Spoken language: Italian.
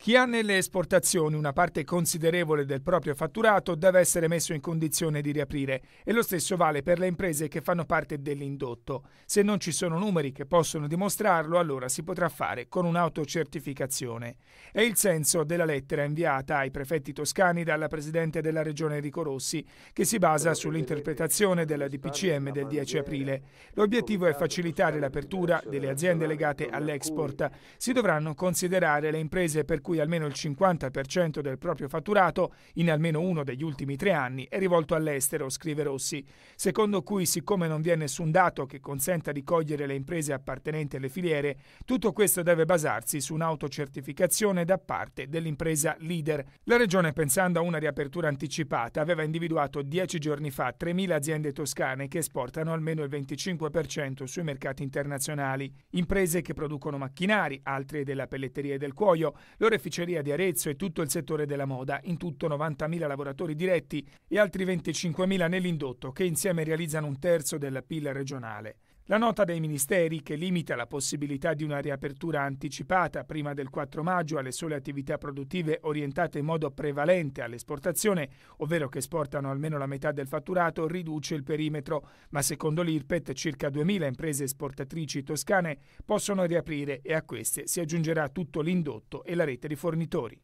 Chi ha nelle esportazioni una parte considerevole del proprio fatturato deve essere messo in condizione di riaprire e lo stesso vale per le imprese che fanno parte dell'indotto. Se non ci sono numeri che possono dimostrarlo, allora si potrà fare con un'autocertificazione. È il senso della lettera inviata ai prefetti toscani dalla Presidente della Regione Enrico Rossi, che si basa sull'interpretazione della DPCM del 10 aprile. L'obiettivo è facilitare l'apertura delle aziende legate all'export. Si dovranno considerare le imprese per cui cui almeno il 50% del proprio fatturato in almeno uno degli ultimi tre anni è rivolto all'estero, scrive Rossi, secondo cui siccome non vi è nessun dato che consenta di cogliere le imprese appartenenti alle filiere, tutto questo deve basarsi su un'autocertificazione da parte dell'impresa leader. La Regione, pensando a una riapertura anticipata, aveva individuato dieci giorni fa 3.000 aziende toscane che esportano almeno il 25% sui mercati internazionali, imprese che producono macchinari, altre della pelletteria e del cuoio, loro oreficeria di Arezzo e tutto il settore della moda, in tutto 90.000 lavoratori diretti e altri 25.000 nell'indotto, che insieme realizzano un terzo della PIL regionale. La nota dei ministeri, che limita la possibilità di una riapertura anticipata prima del 4 maggio alle sole attività produttive orientate in modo prevalente all'esportazione, ovvero che esportano almeno la metà del fatturato, riduce il perimetro, ma secondo l'IRPET circa 2.000 imprese esportatrici toscane possono riaprire e a queste si aggiungerà tutto l'indotto e la rete di fornitori.